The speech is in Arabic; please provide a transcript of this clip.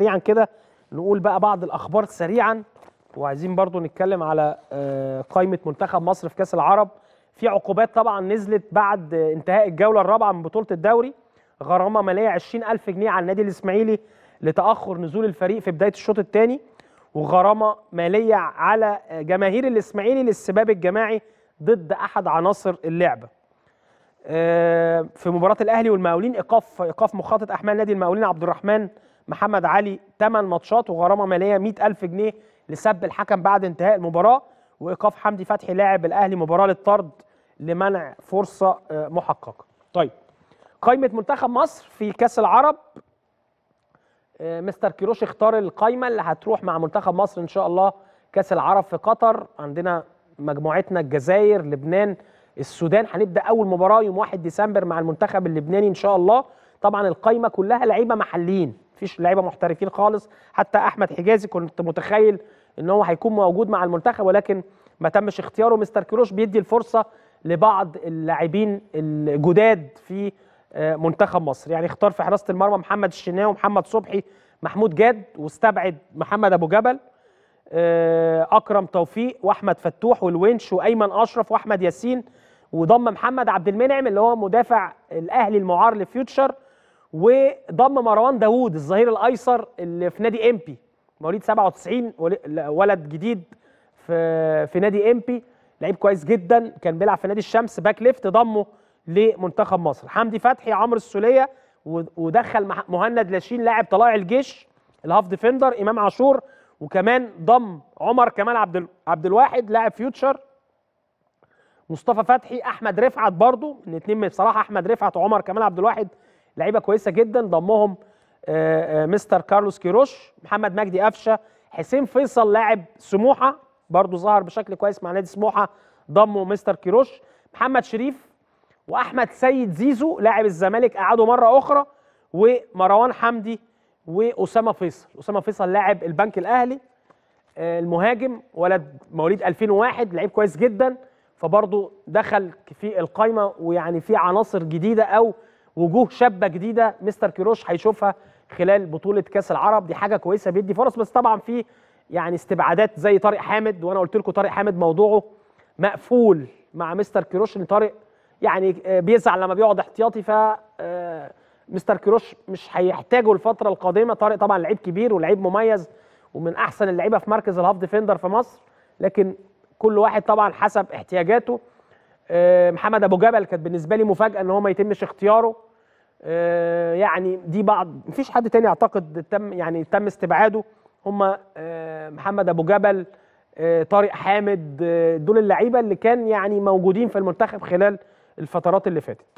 سريعا كده نقول بقى بعض الاخبار سريعا وعايزين برضو نتكلم على آه، قائمه منتخب مصر في كاس العرب في عقوبات طبعا نزلت بعد انتهاء الجوله الرابعه من بطوله الدوري غرامه ماليه 20000 جنيه على النادي الاسماعيلي لتاخر نزول الفريق في بدايه الشوط الثاني وغرامه ماليه على جماهير الاسماعيلي للسباب الجماعي ضد احد عناصر اللعبه آه، في مباراه الاهلي والمقاولين ايقاف ايقاف مخطط احمال نادي المقاولين عبد الرحمن محمد علي 8 ماتشات وغرامه ماليه 100000 جنيه لسب الحكم بعد انتهاء المباراه وايقاف حمدي فتحي لاعب الاهلي مباراه للطرد لمنع فرصه آه، محققه. طيب قائمه منتخب مصر في كاس العرب آه، مستر كيروش اختار القائمه اللي هتروح مع منتخب مصر ان شاء الله كاس العرب في قطر عندنا مجموعتنا الجزائر لبنان السودان هنبدا اول مباراه يوم 1 ديسمبر مع المنتخب اللبناني ان شاء الله طبعا القائمه كلها لعيبه محليين مفيش لعيبه محترفين خالص حتى احمد حجازي كنت متخيل ان هو هيكون موجود مع المنتخب ولكن ما تمش اختياره مستر كيروش بيدي الفرصه لبعض اللاعبين الجداد في آه، منتخب مصر يعني اختار في حراسه المرمى محمد الشناوي ومحمد صبحي محمود جاد واستبعد محمد ابو جبل آه، اكرم توفيق واحمد فتوح والونش وايمن اشرف واحمد ياسين وضم محمد عبد المنعم اللي هو مدافع الاهلي المعار لفيوتشر وضم مروان داوود الظهير الايسر اللي في نادي امبي مواليد 97 ولد جديد في في نادي امبي لعيب كويس جدا كان بيلعب في نادي الشمس باك ليفت ضمه لمنتخب مصر حمدي فتحي عمرو السوليه ودخل مهند لاشين لاعب طلائع الجيش الهاف ديفندر امام عاشور وكمان ضم عمر كمال عبد عبد الواحد لاعب فيوتشر مصطفى فتحي احمد رفعت برضو الاثنين بصراحه احمد رفعت وعمر كمال عبد الواحد لعيبه كويسه جدا ضمهم آه، آه، مستر كارلوس كيروش محمد مجدي قفشه حسين فيصل لاعب سموحه برضه ظهر بشكل كويس مع نادي سموحه ضمه مستر كيروش محمد شريف واحمد سيد زيزو لاعب الزمالك قعدوا مره اخرى ومروان حمدي واسامه فيصل اسامه فيصل لاعب البنك الاهلي آه، المهاجم ولد مواليد 2001 لعيب كويس جدا فبرضه دخل في القايمه ويعني في عناصر جديده او وجوه شابه جديده مستر كيروش هيشوفها خلال بطوله كاس العرب دي حاجه كويسه بيدي فرص بس طبعا في يعني استبعادات زي طارق حامد وانا قلت لكم طارق حامد موضوعه مقفول مع مستر كيروش ان طارق يعني آه، بيزعل لما بيقعد احتياطي ف آه، مستر كيروش مش هيحتاجه الفتره القادمه طارق طبعا لعيب كبير ولعيب مميز ومن احسن اللعيبه في مركز الهاف ديفندر في مصر لكن كل واحد طبعا حسب احتياجاته آه، محمد ابو جبل كانت بالنسبه لي مفاجاه ان هو ما يتمش اختياره آه، يعني دي بعض مفيش حد تاني اعتقد تم يعني تم استبعاده هم آه، محمد ابو جبل آه، طارق حامد دول اللعيبه اللي كان يعني موجودين في المنتخب خلال الفترات اللي فاتت